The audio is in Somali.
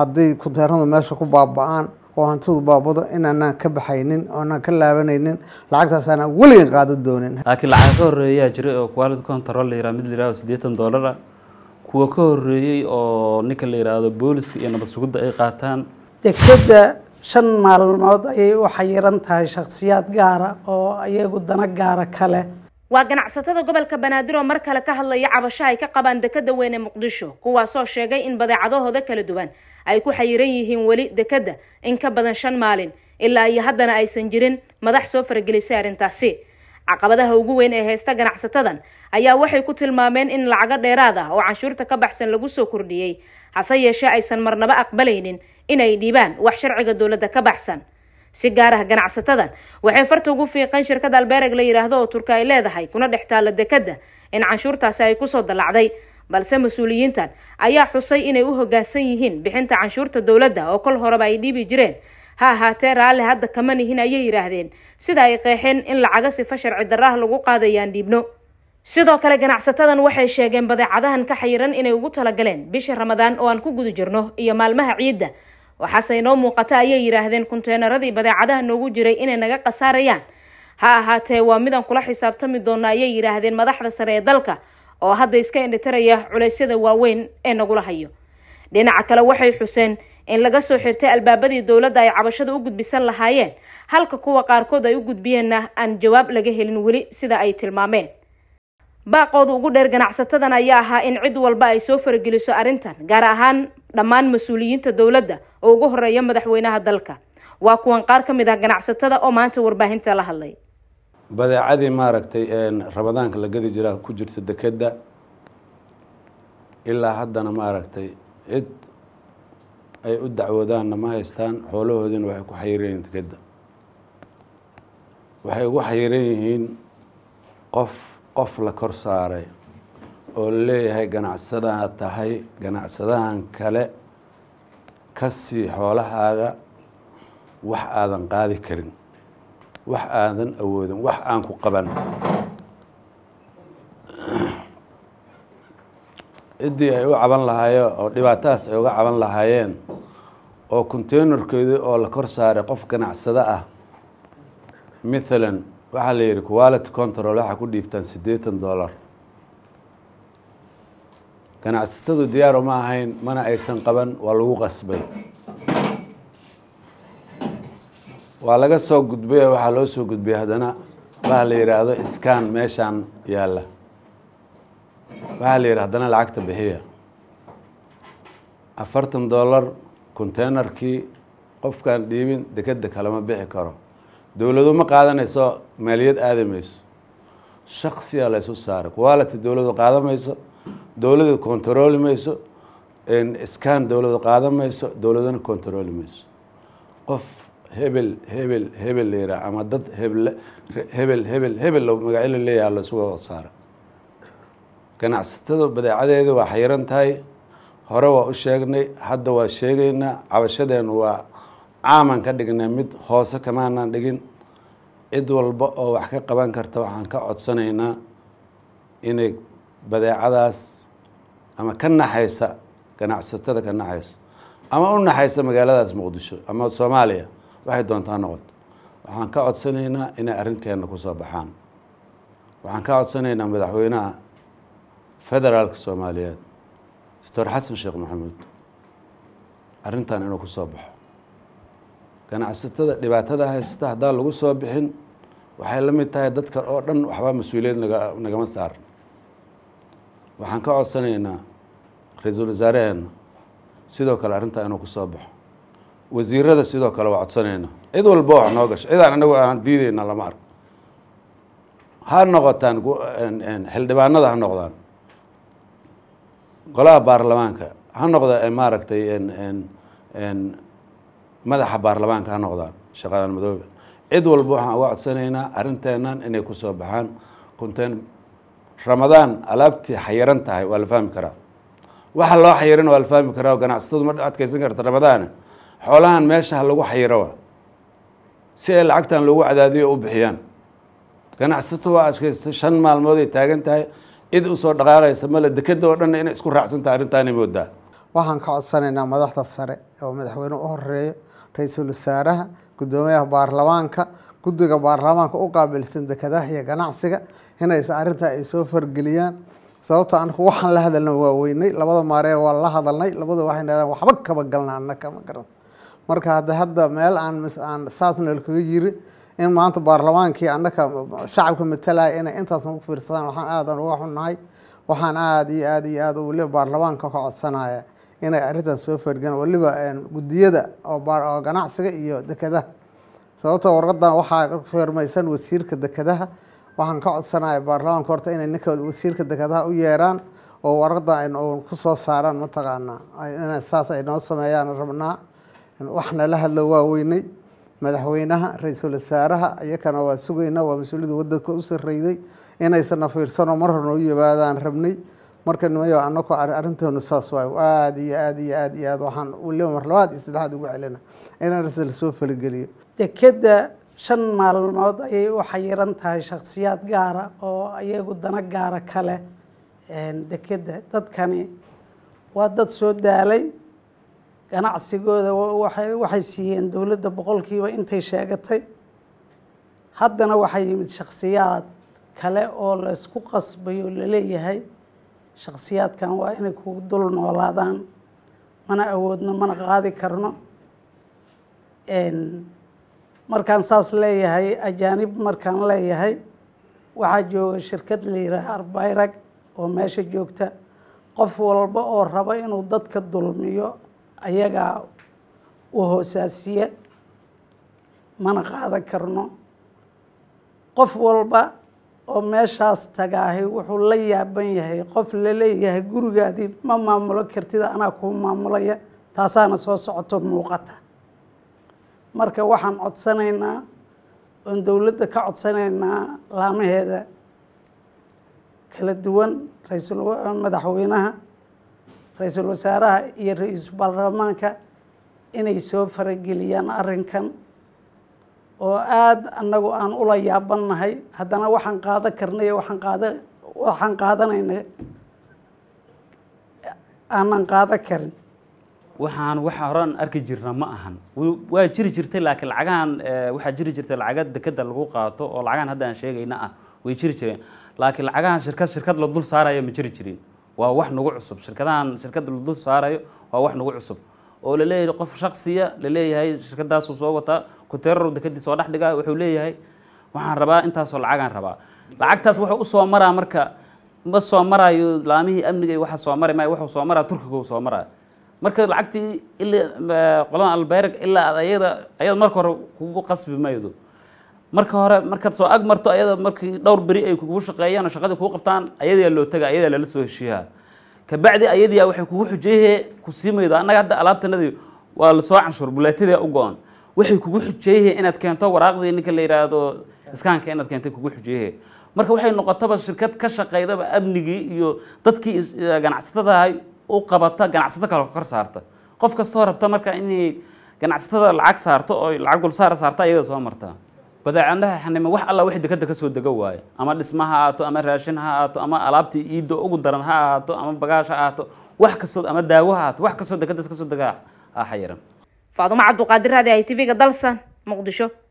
hadday kudeeradu meesha ku baaba-aan oo hantidu baabado inaanaan ka baxaynin oonaan ka laabanaynin lacagtaas weligan qaada doonin laakiin lacag ka horeeyaa jiray oo quality control la yiraha mid la yirahdo siddeetan dollar ah kuwa ka horreeyey oo ninka la yihaahdo booliska iyo nabad sugidda ay qaataan degdedda shan maalmood ayay u xayiran tahay shakhsiyaad gaara oo iyagu dana gaara kaleh waa ganacsatada gobolka banaadir oo mar kale ka hadlaya cabasho ay ka qabaan dekedda weyn ee muqdisho kuwaasoo sheegay in badeecadahooda kala duwan ay ku xayiran yihiin weli dekedda in ka badan shan maalin ilaa iyo haddana aysan jirin madax soo faragelisay arrintaasi caqabadaha ugu weyn ee haysta ganacsatadan ayaa waxay ku tilmaameen in lacago dheeraad ah oo canshuurta ka baxsan lagu soo kordhiyey hase yeeshee aysan marnaba aqbalaynin inay dhiibaan wax sharciga dowladda ka baxsan si gaar ah ganacsatadan waxay farta ugu fiiqeen shirkada albeereg la yidhaahdo oo turka ay leedahay kuna dhex taalla dekadda in canshuurtaasi ay kusoo dallacday balse mas-uuliyiintan ayaa xusay inay u hogaansan yihiin bixinta canshuurta dowladda oo kol horeba ay dhiibi jireen ha ahaatee raalli hadda kama nihin ayay yidhaahdeen sida ay qeexeen in lacaga sifa sharci darraah lagu qaadayaan dhiibno sidoo kale ganacsatadan waxay sheegeen badeecadahan ka xayiran inay ugu talagaleen bisha ramadaan oo aan ku guda jirno iyo maalmaha ciidda waxaase inoo muuqata ayay yidhaahdeen konteynaradii badeecadaha noogu jiray inay naga khasaarayaan ha ahaatee waa midan kula xisaabtami doona ayay yidhaahdeen madaxda sare ee dalka oo hadda iska indhitaraya culaysyada waaweyn ee nagula hayo dhinaca kale waxay xuseen in laga soo xirtay albaabadii dowladda ay cabashada u gudbisan lahaayeen halka kuwa qaarkood ay u gudbiyeenna aan jawaab laga helin weli sida ay tilmaameen baaqooda ugu dheer ganacsatadan ayaa ahaa in cid walba ay soo farageliso arrintan gaar ahaan dhammaan mas-uuliyiinta dowladda oo ugu horeeya madaxweynaha dalka waa kuwan qaar ka mid ah ganacsatada oo maanta warbaahinta la hadlay badeecadii maaragtay rabadaanka la gadi jiraa ku jirta dekeda ilaa haddana maaragtay cid ay u dacwoodaanna ma haystaan xoolahoodiina waxay ku xayiran yihiin dekeda waxay ugu xayiran yihiin qof qof la kor saaray oo leeyahay ganacsadaha tahay ganacsadahan kale ka sii xoolahaaga wax aadan qaadi karin wax aadan awoodin wax aan ku qaban ciddii ay u caban lahaayeen oo dhibaatadaas ay uga caban lahaayeen oo conteynerkeedii oo la kor saaray qof ganacsado ah mathalan waxaa la yidhi quality control waxaa ku dhiibtaan siddeetan dollar ganacsatadu diyaaro ma ahayn mana aysan qaban waa lagu qasbay waa laga soo gudbay oo waxaa loo soo gudbay haddana waxaa la yidhaahdo iskan meeshaan yaalla waxaa la yidhah haddana lacagta bixiya afartan dollar konteynerkii qofkaan dhiibin dekedda kalama bixi karo dowladu ma qaadanayso maaliyad aadamayso shaksiyaa laysu saaray quality dowladu qaadamayso dowlada kontarooli mayso skan dowlada qaadan mayso dowladana kontarooli mayso qof hebel hebel hebel la yidhaha ama dad hebel hebel hebel hebel magacyo la leeyaha laysuga saara ganacsatada badeecadeeda waa xayiran tahay hore waa u sheegnay hadda waa sheegaynaa cabashadeenu waa caaman ka dhignay mid hoose kamaanaan dhigin cid walba oo wax ka qaban karta waxaan ka codsanaynaa inay badeecadaas ama ka naxaysa ganacsatada ka naxaysa ama u naxaysa magaaladaas muqdisho ama soomaaliya waxay doontaa noqoto waxaan ka codsanaynaa inay arrinkeenna kusoo baxaan waxaan ka codsanaynaa madaxweynaha federaalka soomaaliyeed doctor xasan sheekh maxamuud arrintan inuu ku soo baxo ganacsatada dhibaatada haysta haddaan lagu soo bixin waxay la mid tahay dadka oo dhan waxba mas-uuliyad nagama saaran waxaan ka codsanaynaa ra-iisul wasaaraheenna sidoo kale arrintaa inuu kusoo baxo wasiirada sidoo kale waa codsanayna cid walba wax noo gasho cidaan anagu aan diidayna lama arko ha noqotaan xildhibaanada ha noqdaan golaha baarlamaanka ha noqda maaragtay madaxa baarlamaanka ha noqdaan shaqadan madoobe cid walba waxaan uga codsanaynaa arrinteennan inay kusoo baxaan kunteen ramadaan alaabtii xayiran tahay waa la fahmi karaa waxa loo xayiran waa la fahmi karaa ganacsatadu ma adkaysan karta ramadaana xoolahan meesha ha lagu xayiro waa si ay lacagtan loogu cadaadiyo u bixiyaan ganacsato waa adkaysata shan maalmood ay taagan tahay cid usoo dhaqaaqaysa male dekeda oo dhanna inay isku raacsantahay arrintaanay moodaa waxaan ka codsanaynaa madaxda sare oo madaxweyne u horeeyo ra-iisul wasaaraha guddoomiyaha baarlamaanka guddiga baarlamaanka u qaabilsan dekedaha iyo ganacsiga inaysa arrintaa ay soo fargeliyaan sababto anaku waxaan la hadalna waa weynay labada maaree waa la hadalnay labada waxay dhahdeen waxba kaba galna annaka ma garata marka hadda hadda meel aan aan saasnal kaga yiri in maanta baarlamaankii annaka shacabka matalaya inay intaas nagu fiirsadaan waxaan aadaan uga xunnahay waxaan aad iyo aad iyo aad waliba baarlamaanka ka codsanaya inay arrintaas soo fargaan waliba gudiyada oo ganacsiga iyo dekedaha sababtoo warqadan waxaa firmaysan wasiirka dekedaha waxaan ka codsanaya baarlamaanka horta inay ninka wasiirka dekedaha u yeeraan oo warqadan kusoo saaraan mataqaanaa saas ay noo sameeyaan rabnaa waxna la hadlo waa madaxweynaha ra-iisul wasaaraha iyakana waa sugayna waa mas-uuliyadda wadanka u sareyday inaysana fiirsanoo mar horna u yimaadaan rabnay marka nimayo anaku arrinteenu saas waayo aada iyo aada iyo aad iyo aad waxaan marlabaad iyo saddexaad ugu celina inaan isla soo falageliyo dekedda shan maalmood ayay u xayiran tahay shakhsiyaad gaara oo iyagu dana gaara kale leh dekedda dadkani waa dad soo daalay ganacsigooda waxay siiyeen dowladda boqolkiiba intay sheegatay haddana waxay yimid shakhsiyaad kale oo laysku qasbayo laleeyahay shakhsiyaadkan waa inay kugu dul noolaadaan mana awoodno mana qaadi karno markaan saas leeyahay ajaanib markaan leeyahay waxaa jooga shirkad la yihaaha arbayrag oo meesha joogta qof walba oo raba inuu dadka dulmiyo ayagaa u hoosaasiya mana qaadan karno qof walba oo meeshaas tagaahay wuxuu la yaaban yahay qof laleeyahay gurigaadii ma maamulo kartida anaa kuu maamulaya taasaana soo socoto muuqata marka waxaan codsanaynaa oon dowladda ka codsanaynaa laamaheeda kala duwan raisal madaxweynaha ra-iisul wasaaraha iyo ra-iisul baarlamaanka inay soo farageliyaan arrinkan oo aada annagu aan ula yaabannahay haddana waxaan qaadan karnay waxaan qaada waxaan qaadanayna aanan qaadan karin waxaan wax horaan arki jirna ma ahan waa jiri jirtay laakiin lacagahan waxaa jiri jirtay lacaga dekeda lagu qaato oo lacagahan hadda aan sheegayna ah way jiri jireen laakiin lacagahan shirkad shirkad la dul saarayo ma jiri jirin waa wax nagu cusub shirkadahan shirkada la dul saarayo waa wax nagu cusub oo la qof shaksiya la leeyahay shirkadaasuu soo wataa kuteerarow dekedii soo dhex dhigaa wuxuu leeyahay waxaan rabaa intaasoo lacagaan rabaa lacagtaas wuxuu usoo maraa marka ma soo maraayo laamihii amniga iyo waxa soo mari maayo wuxuu soo maraa turkiga uu soo maraa marka lacagtii qolada alberg ilaa ayada ayada marka hore kugu qasbi maydo marka hore markaad soo ag marto ayada markii dhowr beri ay kugu shaqeeyaan oo shaqadii kugu qabtaan ayadaa loo taga ayadaa lala soo heshiiyaa kabacdi ayadiyaa waxay kugu xujeeyhe ku sii maydo annaga hadda alaabtanadii waa lasoo canshuur buleetadii u go-on waxay kugu xujeeyhe inaad keento waraaqdii ninka la yidhaahdo iskaanka inaad keentay kugu xujeeyhe marka waxay noqotaba shirkad ka shaqaydaba amnigii iyo dadkii ganacsatada ahay u qabata ganacsato kale kor saarta qof kastoo rabta marka inay ganacsatada lacag saarto oo lacag dulsaara saarta iyada soo marta badeecadaha xanime wax alla wixii dekada ka soo dego waaye ama dhisma ha ahaato ama raashin ha ahaato ama alaabtii iiddo ugu daran ha ahaato ama bagaash ha ahaato wax kastoo ama daawo ha ahaato wax kastoo dekadaas soo dega ah xayiran faadumo cabduqaadir raadi ay tv-ga dalsan muqdisho